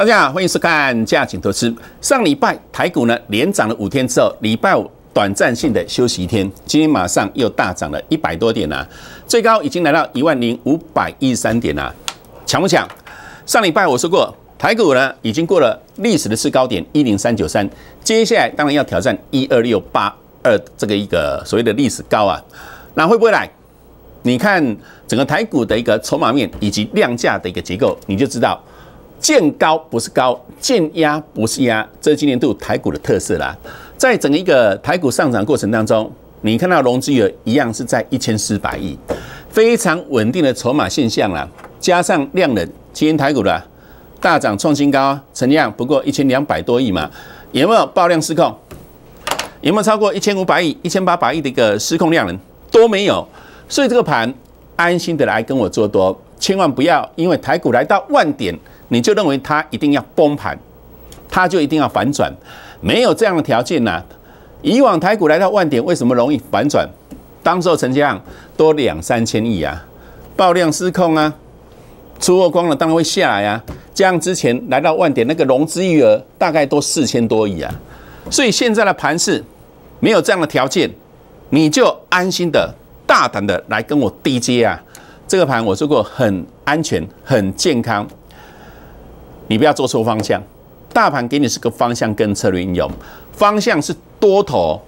大家好，欢迎收看《价庆投资》。上礼拜台股呢连涨了五天之后，礼拜五短暂性的休息一天，今天马上又大涨了一百多点啊，最高已经来到一万零五百一十三点啊，强不强？上礼拜我说过，台股呢已经过了历史的次高点一零三九三，接下来当然要挑战一二六八二这个一个所谓的历史高啊，那会不会来？你看整个台股的一个筹码面以及量价的一个结构，你就知道。见高不是高，见压不是压，这是今年度台股的特色啦。在整个一个台股上涨过程当中，你看到融资额一样是在一千四百亿，非常稳定的筹码现象啦。加上量能，今天台股的大涨创新高，成交量不过一千两百多亿嘛，有没有爆量失控？有没有超过一千五百亿、一千八百亿的一个失控量能？都没有，所以这个盘安心的来跟我做多，千万不要因为台股来到万点。你就认为它一定要崩盘，它就一定要反转，没有这样的条件呢。以往台股来到万点，为什么容易反转？当时候成交量多两三千亿啊，爆量失控啊，出货光了，当然会下来啊。这样之前来到万点，那个融资余额大概都四千多亿啊。所以现在的盘市没有这样的条件，你就安心的、大胆的来跟我低接啊。这个盘我说过很安全、很健康。你不要做错方向，大盘给你是个方向跟策略应用，方向是多头，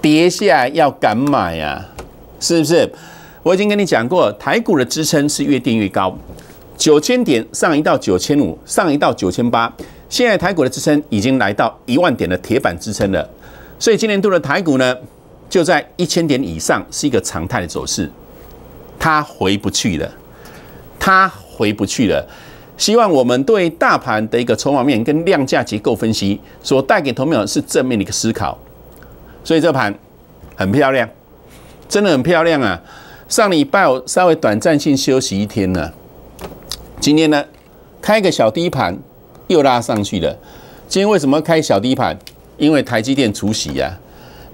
跌下来要敢买呀，是不是？我已经跟你讲过，台股的支撑是越定越高，九千点上一到九千五，上一到九千八，现在台股的支撑已经来到一万点的铁板支撑了，所以今年度的台股呢，就在一千点以上是一个常态的走势，它回不去了，它回不去了。希望我们对大盘的一个筹码面跟量价结构分析所带给同票是正面的一个思考，所以这盘很漂亮，真的很漂亮啊！上礼拜我稍微短暂性休息一天啊，今天呢开个小低盘又拉上去了。今天为什么开小低盘？因为台积电除息啊，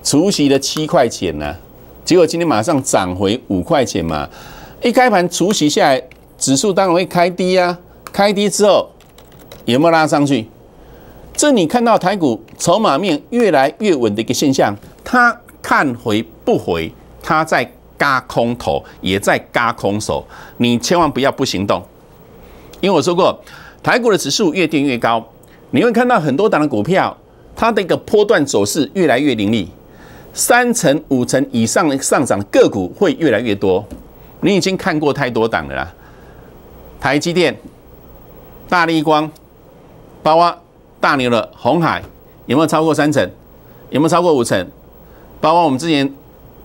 除息了七块钱呢，结果今天马上涨回五块钱嘛。一开盘除息下来，指数当然会开低呀。开低之后有没有拉上去？这你看到台股筹码面越来越稳的一个现象。它看回不回，它在加空头，也在加空手。你千万不要不行动，因为我说过，台股的指数越定越高，你会看到很多档的股票，它的一个波段走势越来越凌厉，三成、五成以上的上涨个股会越来越多。你已经看过太多档了，台积电。大利光，包括大牛的红海，有没有超过三成？有没有超过五成？包括我们之前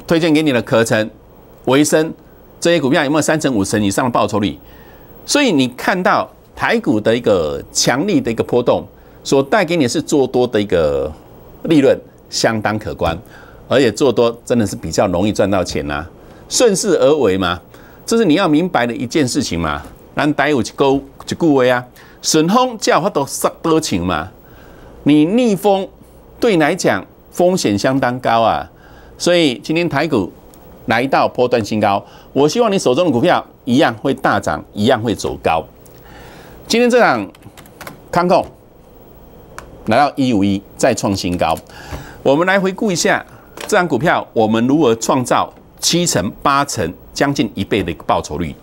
推荐给你的壳层、维生这些股票，有没有三成、五成以上的报酬率？所以你看到台股的一个强力的一个波动，所带给你是做多的一个利润相当可观，而且做多真的是比较容易赚到钱啊！顺势而为嘛，这是你要明白的一件事情嘛。让大有去勾。就故话啊，顺风叫它都十多情嘛。你逆风对来讲风险相当高啊，所以今天台股来到波段新高，我希望你手中的股票一样会大涨，一样会走高。今天这档康控来到一五一再创新高，我们来回顾一下这档股票，我们如何创造七成、八成、将近一倍的一个报酬率？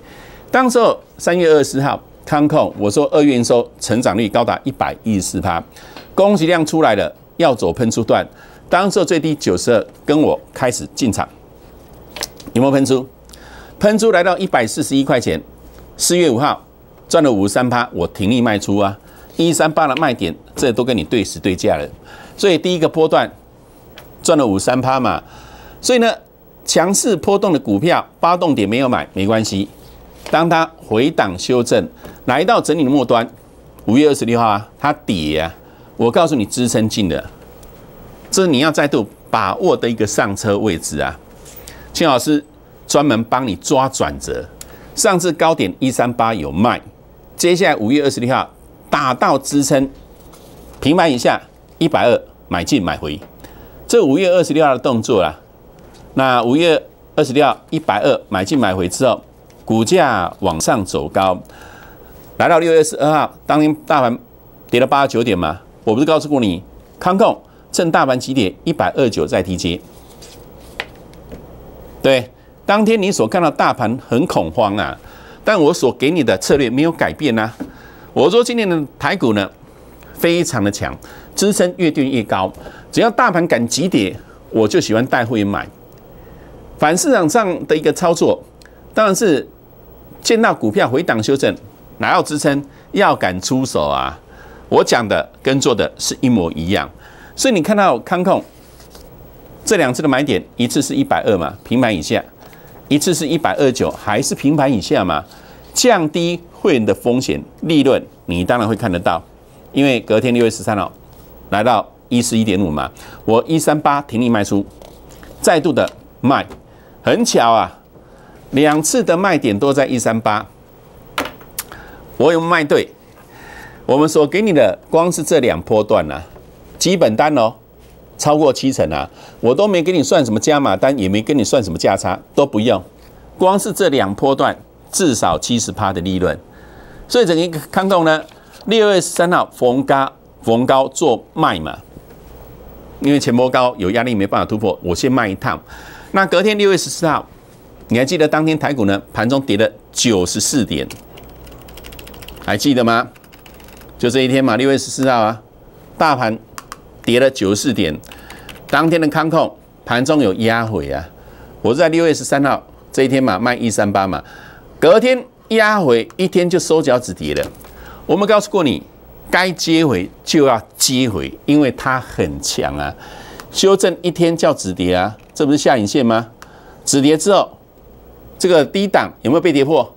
当时候三月二十号。康控，我说二月营收成长率高达一百一十四趴，供给量出来了，要走喷出段。当时最低九十二，跟我开始进场，有没有喷出？喷出来到一百四十一块钱。四月五号赚了五十三趴，我停利卖出啊，一三八的卖点，这都跟你对时对价了。所以第一个波段赚了五三趴嘛，所以呢，强势波动的股票发动点没有买没关系。当它回档修正，来到整理的末端，五月二十六号啊，它跌啊，我告诉你支撑进了，这是你要再度把握的一个上车位置啊。秦老师专门帮你抓转折，上次高点一三八有卖，接下来五月二十六号打到支撑平盘以下一百二买进买回，这五月二十六号的动作啦。那五月二十六号一百二买进买回之后。股价往上走高，来到六月十二号，当天大盘跌了八九点嘛，我不是告诉过你，康控趁大盘急跌一百二九再提接。对，当天你所看到大盘很恐慌啊，但我所给你的策略没有改变呐。我说今天的台股呢，非常的强，支撑越垫越高，只要大盘敢急跌，我就喜欢带会员买。反市场上的一个操作，当然是。见到股票回档修正，哪有支撑？要敢出手啊！我讲的跟做的是一模一样，所以你看到康控这两次的买点，一次是一百二嘛，平盘以下；一次是一百二九，还是平盘以下嘛？降低员的风险利润，你当然会看得到，因为隔天六月十三号来到一十一点五嘛，我一三八停利卖出，再度的卖，很巧啊。两次的卖点都在一三八，我有卖对。我们所给你的光是这两波段啊，基本单哦，超过七成啊，我都没给你算什么加码单，也没跟你算什么价差，都不用。光是这两波段，至少七十趴的利润。所以整个康懂呢，六月三号逢高逢高做卖嘛，因为前波高有压力，没办法突破，我先卖一趟。那隔天六月十四号。你还记得当天台股呢？盘中跌了九十四点，还记得吗？就这一天嘛，六月十四号啊，大盘跌了九十四点。当天的康控盘中有压回啊，我是在六月十三号这一天嘛，卖一三八嘛，隔天压回一天就收脚子跌了。我们告诉过你，该接回就要接回，因为它很强啊。修正一天叫止跌啊，这不是下影线吗？止跌之后。这个低档有没有被跌破？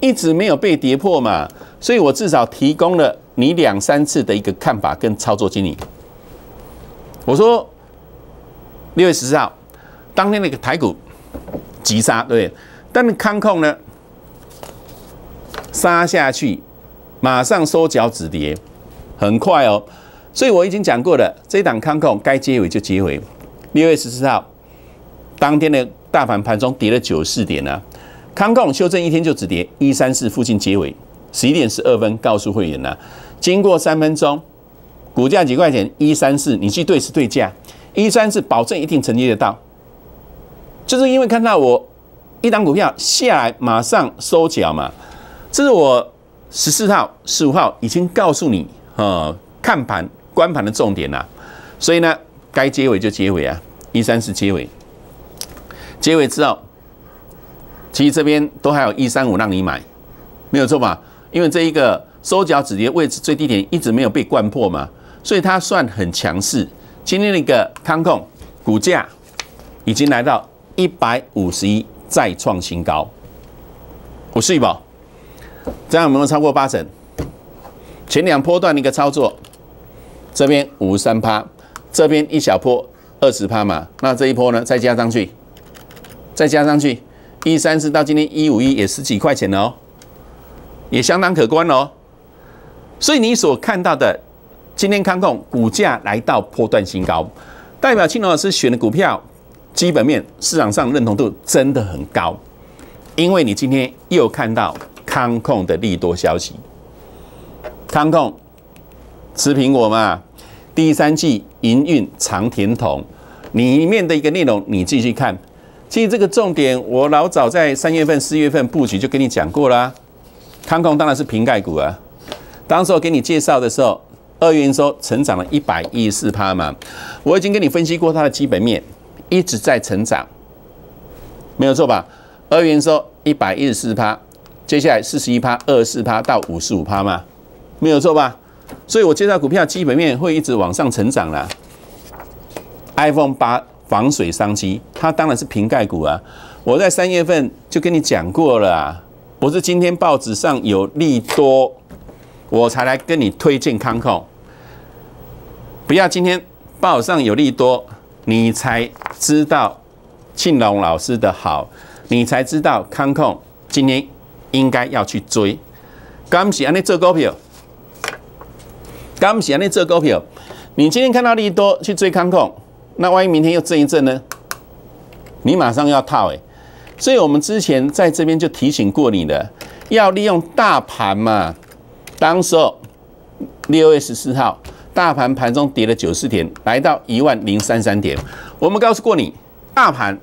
一直没有被跌破嘛，所以我至少提供了你两三次的一个看法跟操作经历。我说六月十四号当天那个台股急杀，对，但看空呢杀下去，马上收脚止跌，很快哦。所以我已经讲过了，这档看空该结尾就结尾。六月十四号当天的。大盘盘中跌了九四点呢，康控修正一天就只跌一三四附近结尾，十一点十二分告诉会员呢，经过三分钟，股价几块钱一三四，你去对时对价一三四，保证一定承接得到，就是因为看到我一张股票下来马上收脚嘛，这是我十四号十五号已经告诉你啊，看盘观盘的重点啦，所以呢，该结尾就结尾啊，一三四结尾。结尾之后，其实这边都还有一三五让你买，没有错吧？因为这一个收脚止跌位置最低点一直没有被灌破嘛，所以它算很强势。今天那个康控股价已经来到一百五十一，再创新高。我是吧，这样有没有超过八成？前两波段的一个操作，这边五十三趴，这边一小波二十趴嘛，那这一波呢再加上去。再加上去，一三四到今天一五一也十几块钱了哦，也相当可观哦。所以你所看到的，今天康控股价来到破断新高，代表青龙老师选的股票基本面市场上认同度真的很高。因为你今天又看到康控的利多消息，康控吃苹果嘛？第三季营运长甜筒里面的一个内容，你继续看。其实这个重点，我老早在三月份、四月份布局就跟你讲过啦。康控当然是平盖股啊。当时我给你介绍的时候，二元收成长了一百一十四趴嘛，我已经跟你分析过它的基本面一直在成长，没有错吧？二元收一百一十四趴，接下来四十一趴、二十四趴到五十五趴嘛，没有错吧？所以，我介绍股票基本面会一直往上成长了。iPhone 八。防水商机，它当然是瓶盖股啊！我在三月份就跟你讲过了，不是今天报纸上有利多，我才来跟你推荐康控。不要今天报上有利多，你才知道庆隆老师的好，你才知道康控今天应该要去追。刚洗安利做股票，刚洗安利做股票，你今天看到利多去追康控。那万一明天又震一震呢？你马上要套哎，所以我们之前在这边就提醒过你了，要利用大盘嘛。当时候六月十四号，大盘盘中跌了九四点，来到一万零三三点。我们告诉过你，大盘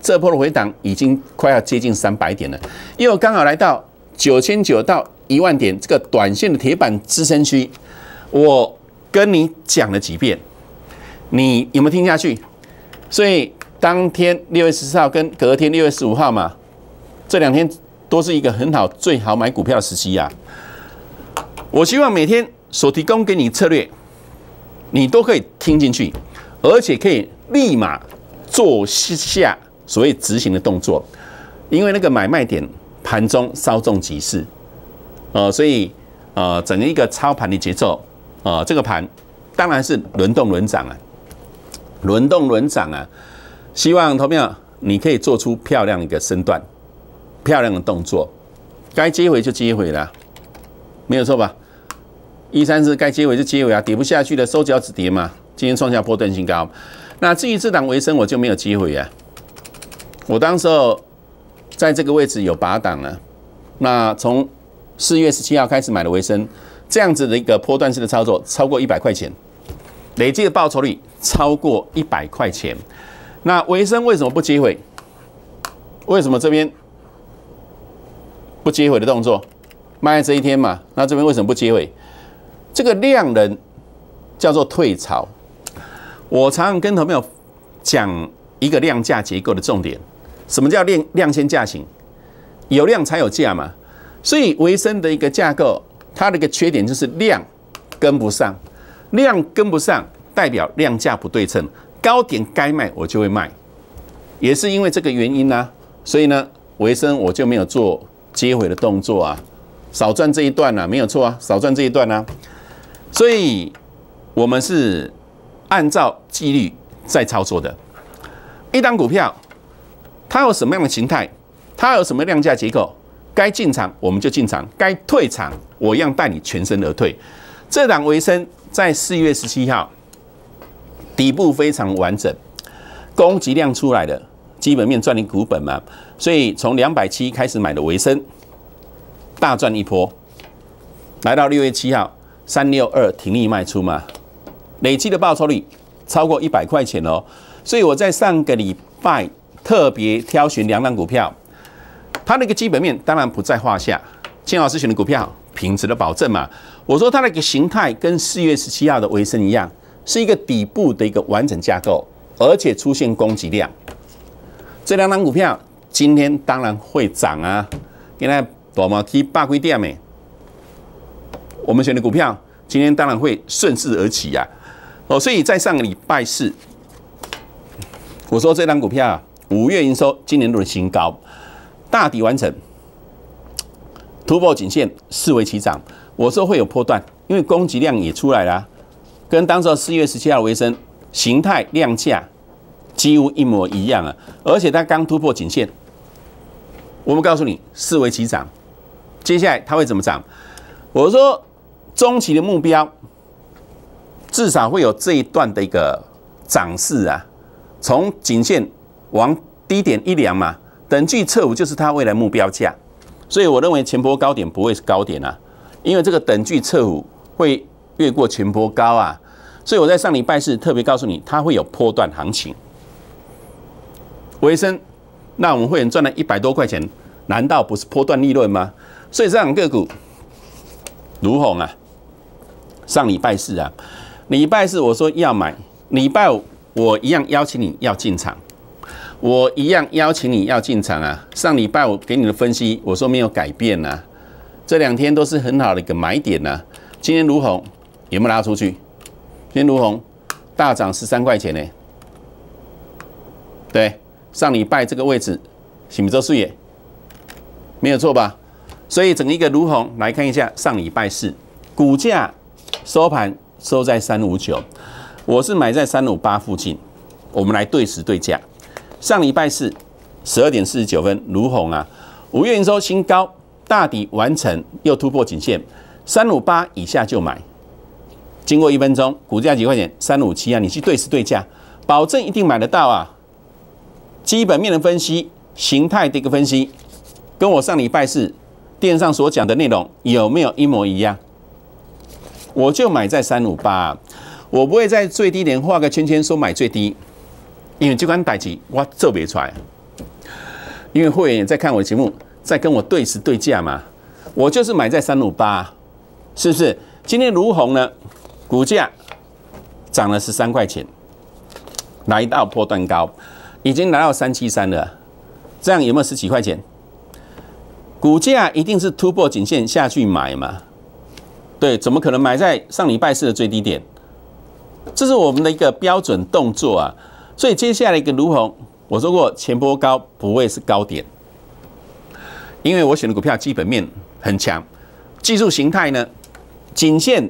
这波的回档已经快要接近三百点了，又刚好来到九千九到一万点这个短线的铁板支撑区。我跟你讲了几遍。你有没有听下去？所以当天六月十四号跟隔天六月十五号嘛，这两天都是一个很好、最好买股票的时机呀。我希望每天所提供给你策略，你都可以听进去，而且可以立马做下所谓执行的动作，因为那个买卖点盘中稍纵即逝，呃，所以呃，整个一个操盘的节奏，呃，这个盘当然是轮动轮涨了。轮动轮涨啊！希望投票，你可以做出漂亮一个身段，漂亮的动作，该接回就接回了，没有错吧？一三四该接回就接回啊，跌不下去的收脚止跌嘛。今天创下波段新高，那至于这档维生我就没有机会啊，我当时候在这个位置有拔档了，那从四月十七号开始买的维生，这样子的一个波段式的操作，超过一百块钱。累计的报酬率超过一百块钱，那维生为什么不接回？为什么这边不接回的动作？卖这一天嘛，那这边为什么不接回？这个量能叫做退潮。我常常跟朋友讲一个量价结构的重点，什么叫量量先价行？有量才有价嘛。所以维生的一个架构，它的一个缺点就是量跟不上。量跟不上，代表量价不对称。高点该卖我就会卖，也是因为这个原因呢。所以呢，维生我就没有做接回的动作啊，少赚这一段啊，没有错啊，少赚这一段呢。所以我们是按照纪律在操作的。一档股票，它有什么样的形态？它有什么量价结构？该进场我们就进场，该退场我一样带你全身而退。这档维生。在四月十七号，底部非常完整，供给量出来的基本面赚你股本嘛，所以从两百七开始买的维生，大赚一波，来到六月七号三六二停利卖出嘛，累积的报酬率超过一百块钱哦，所以我在上个礼拜特别挑选两档股票，它那个基本面当然不在话下，金老师选的股票。品质的保证嘛，我说它那个形态跟四月十七号的维生一样，是一个底部的一个完整架构，而且出现供给量，这两档股票今天当然会涨啊，因为多么去八块店呢。我们选的股票今天当然会顺势而起呀，哦，所以在上个礼拜四，我说这档股票五月营收今年度的新高，大底完成。突破颈线，视为起涨。我说会有破段，因为供给量也出来了，跟当时四月十七号为生形态、量价几乎一模一样啊！而且它刚突破颈线，我们告诉你视为起涨，接下来它会怎么涨？我说中期的目标至少会有这一段的一个涨势啊，从颈线往低点一量嘛，等距测五就是它未来目标价。所以我认为前波高点不会是高点啊，因为这个等距测五会越过前波高啊，所以我在上礼拜四特别告诉你，它会有波段行情。维生，那我们会员赚了一百多块钱，难道不是波段利润吗？所以这样个股如虹啊，上礼拜四啊，礼拜四我说要买，礼拜五我一样邀请你要进场。我一样邀请你要进场啊！上礼拜我给你的分析，我说没有改变呐。这两天都是很好的一个买点呐。今天如虹有没有拉出去？今天如虹大涨十三块钱呢。对，上礼拜这个位置，喜米周树叶没有错吧？所以整一个如虹来看一下，上礼拜四股价收盘收在三五九，我是买在三五八附近，我们来对时对价。上礼拜四十二点四十九分，卢红啊，五月营收新高，大底完成又突破颈线三五八以下就买。经过一分钟，股价几块钱？三五七啊，你去对时对价，保证一定买得到啊。基本面的分析，形态的一个分析，跟我上礼拜四电上所讲的内容有没有一模一样？我就买在三五八，我不会在最低点画个圈圈说买最低。因为这款代机，我做别出来，因为会员在看我的节目，在跟我对时对价嘛。我就是买在三五八，是不是？今天如虹呢，股价涨了十三块钱，来到破断高，已经来到三七三了。这样有没有十几块钱？股价一定是突破颈线下去买嘛？对，怎么可能买在上礼拜四的最低点？这是我们的一个标准动作啊。所以接下来一个卢鸿，我说过前波高不会是高点，因为我选的股票基本面很强，技术形态呢颈线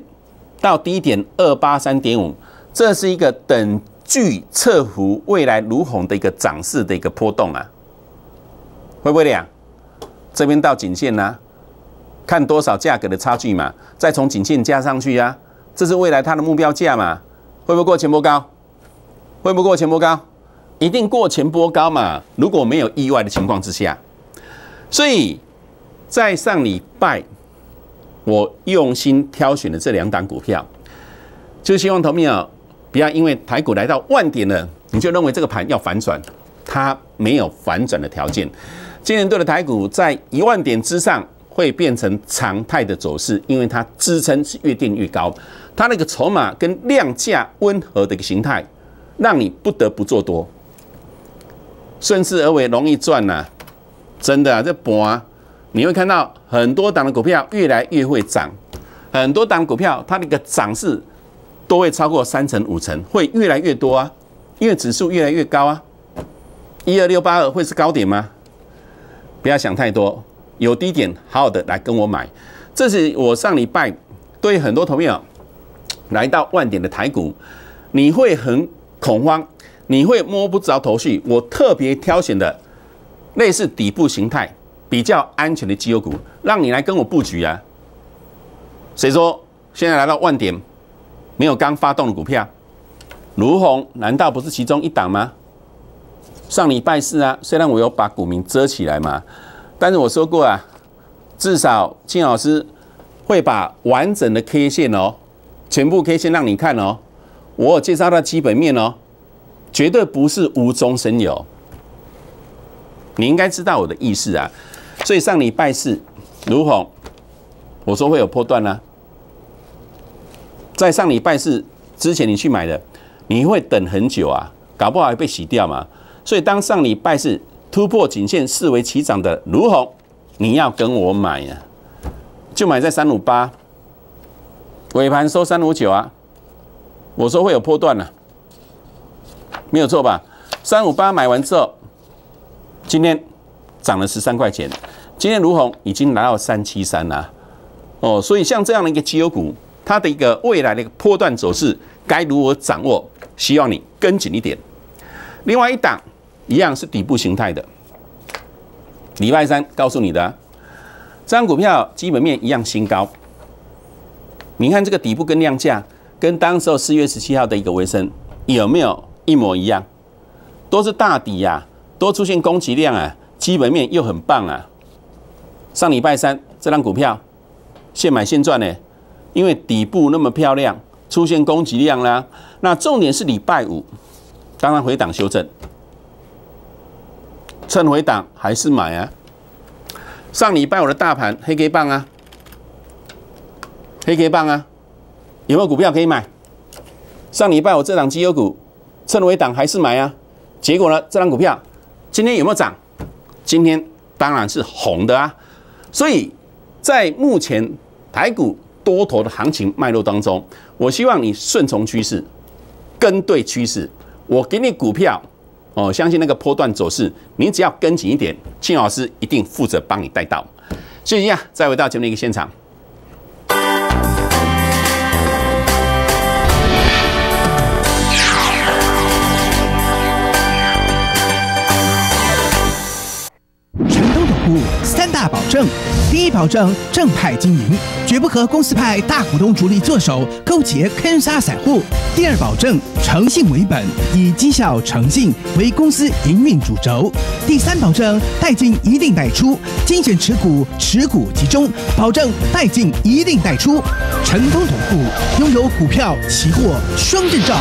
到低点二八三点五，这是一个等距测幅未来卢鸿的一个涨势的一个波动啊，会不会样？这边到颈线呢，看多少价格的差距嘛，再从颈线加上去呀，这是未来它的目标价嘛，会不会过前波高？会不过前波高，一定过前波高嘛？如果没有意外的情况之下，所以在上礼拜我用心挑选的这两档股票，就希望投咪啊不要因为台股来到万点了，你就认为这个盘要反转，它没有反转的条件。今年度的台股在一万点之上会变成常态的走势，因为它支撑是越定越高，它那个筹码跟量价温和的一个形态。让你不得不做多，顺势而为容易赚呐，真的啊，这博你会看到很多档的股票越来越会涨，很多档股票它那个涨势都会超过三成五成，会越来越多啊，因为指数越来越高啊，一二六八二会是高点吗？不要想太多，有低点好好的来跟我买，这是我上礼拜对很多朋友来到万点的台股，你会很。恐慌，你会摸不着头绪。我特别挑选的类似底部形态比较安全的绩优股，让你来跟我布局啊。谁说，现在来到万点，没有刚发动的股票，卢红难道不是其中一档吗？上礼拜四啊，虽然我有把股民遮起来嘛，但是我说过啊，至少金老师会把完整的 K 线哦，全部 K 线让你看哦。我介绍到基本面哦，绝对不是无中生有。你应该知道我的意思啊。所以上礼拜四，如鸿，我说会有破断呢。在上礼拜四之前你去买的，你会等很久啊，搞不好被洗掉嘛。所以当上礼拜四突破颈线，视为起涨的如鸿，你要跟我买啊，就买在三五八，尾盘收三五九啊。我说会有波段了，没有错吧？三五八买完之后，今天涨了十三块钱，今天卢鸿已经来到三七三啦。哦，所以像这样的一个绩优股，它的一个未来的一个波段走势该如何掌握？希望你跟紧一点。另外一档一样是底部形态的，礼拜三告诉你的，这张股票基本面一样新高。你看这个底部跟量价。跟当时候四月十七号的一个尾升有没有一模一样？都是大底呀，都出现供给量啊，基本面又很棒啊。上礼拜三这张股票现买现赚呢，因为底部那么漂亮，出现供给量啦。那重点是礼拜五，当然回档修正，趁回档还是买啊。上礼拜五的大盘黑 K 棒啊，黑 K 棒啊。有没有股票可以买？上礼拜我这档绩优股，趁尾档还是买啊？结果呢？这档股票今天有没有涨？今天当然是红的啊！所以在目前台股多头的行情脉络当中，我希望你顺从趋势，跟对趋势。我给你股票，哦，相信那个波段走势，你只要跟紧一点，庆老师一定负责帮你带到。谢谢这再回到节目一个现场。保证，第一保证正派经营，绝不和公司派大股东主力做手勾结坑杀散户。第二保证诚信为本，以绩效诚信为公司营运主轴。第三保证代进一定代出，精选持股，持股集中，保证代进一定代出，成功同库，拥有股票期货双证照。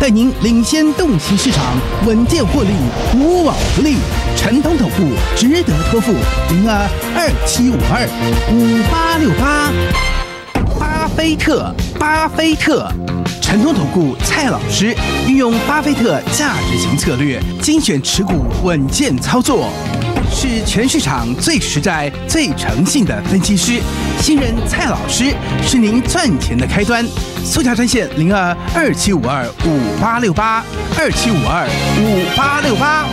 带您领先洞悉市场，稳健获利，无往不利。陈通投顾值得托付，零二二七五二五八六八。巴菲特，巴菲特，陈通投顾蔡老师运用巴菲特价值型策略，精选持股，稳健操作。是全市场最实在、最诚信的分析师，新人蔡老师是您赚钱的开端。速加专线零二二七五二五八六八二七五二五八六八。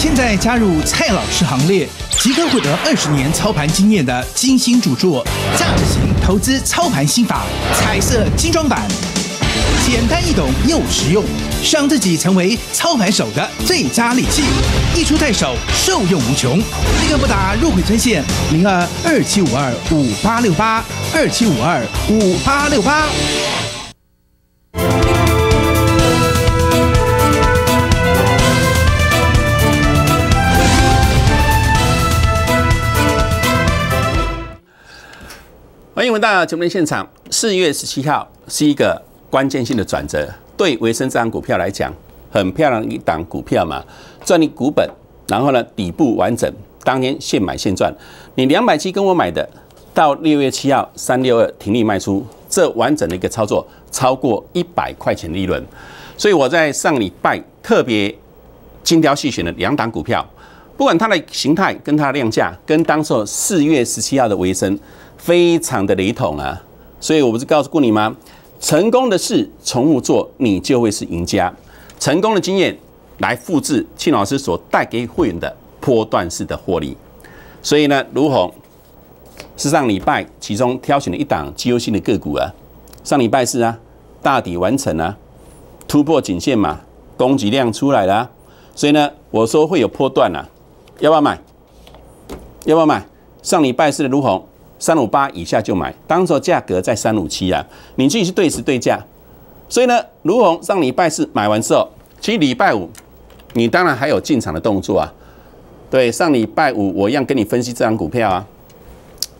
现在加入蔡老师行列，即刻获得二十年操盘经验的精心主做，价值型投资操盘心法》彩色精装版，简单易懂又实用。让自己成为操盘手的最佳利器，一出在手，受用无穷。一个拨打入会专线零二二七五二五八六八二七五二五八六八。欢迎回到节目现场，四月十七号是一个关键性的转折。对维生这档股票来讲，很漂亮一档股票嘛，赚你股本，然后呢底部完整，当年现买现赚。你两百七跟我买的，到六月七号三六二停利卖出，这完整的一个操作，超过一百块钱利润。所以我在上礼拜特别精挑细选的两档股票，不管它的形态、跟它的量价，跟当候四月十七号的维生非常的雷同啊。所以我不是告诉过你吗？成功的事重复做，你就会是赢家。成功的经验来复制庆老师所带给会员的波段式的获利。所以呢，如虹是上礼拜其中挑选了一档绩优性的个股啊。上礼拜是啊，大底完成了，突破颈线嘛，供给量出来了，所以呢，我说会有波段啊，要不要买？要不要买？上礼拜是的卢红三五八以下就买，当时价格在三五七啊，你自己去对时对价。所以呢，如红上礼拜四买完之后，其实礼拜五你当然还有进场的动作啊。对，上礼拜五我一样跟你分析这张股票啊，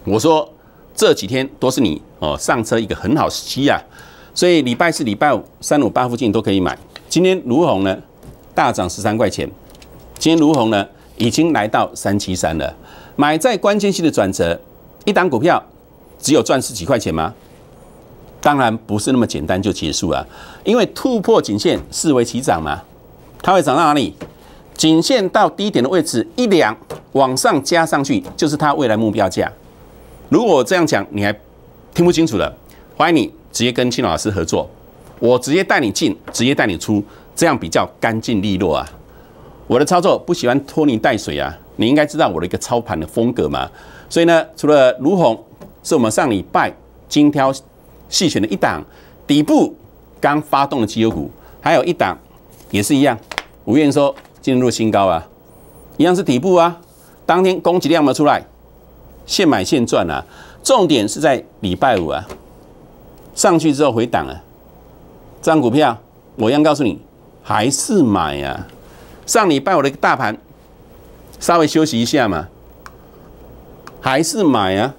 我说这几天都是你哦上车一个很好时机啊。所以礼拜四、礼拜五三五八附近都可以买。今天卢红呢大涨十三块钱，今天卢红呢已经来到三七三了，买在关键性的转折。一单股票只有赚十几块钱吗？当然不是那么简单就结束了，因为突破颈线视为起涨嘛，它会涨到哪里？颈线到低点的位置一两往上加上去就是它未来目标价。如果这样讲你还听不清楚了，欢迎你直接跟青老师合作，我直接带你进，直接带你出，这样比较干净利落啊。我的操作不喜欢拖泥带水啊。你应该知道我的一个操盘的风格嘛，所以呢，除了卢红是我们上礼拜精挑细选的一档底部刚发动的绩优股，还有一档也是一样，吴燕说进入新高啊，一样是底部啊，当天供给量没出来，现买现赚啊，重点是在礼拜五啊，上去之后回档啊，这张股票我一样告诉你，还是买啊，上礼拜我的一个大盘。稍微休息一下嘛，还是买啊？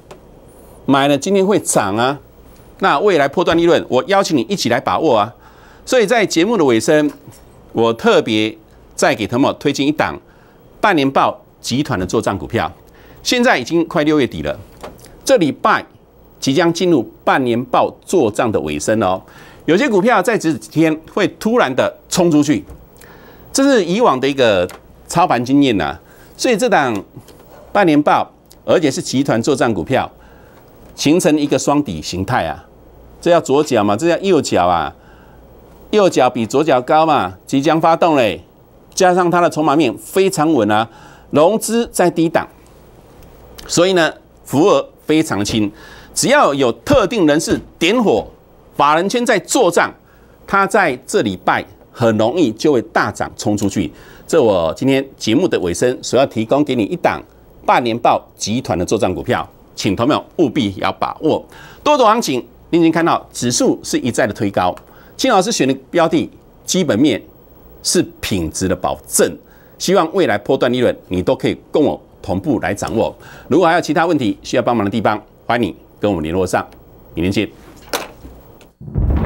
买了今天会涨啊？那未来破断利润，我邀请你一起来把握啊！所以在节目的尾声，我特别再给他们推荐一档半年报集团的做账股票。现在已经快六月底了，这礼拜即将进入半年报做账的尾声哦。有些股票在这几天会突然的冲出去，这是以往的一个操盘经验呢。所以这档半年报，而且是集团作战股票，形成一个双底形态啊，这叫左脚嘛，这叫右脚啊，右脚比左脚高嘛，即将发动嘞。加上它的筹码面非常稳啊，融资在低档，所以呢，幅额非常轻，只要有特定人士点火，法人圈在作战，它在这礼拜很容易就会大涨冲出去。这我今天节目的尾声，所要提供给你一档半年报集团的做账股票，请朋友务必要把握多头行情。你已经看到指数是一再的推高，金老师选的标的基本面是品质的保证，希望未来波段利润你都可以共我同步来掌握。如果还有其他问题需要帮忙的地方，欢迎你跟我们联络上。明天见。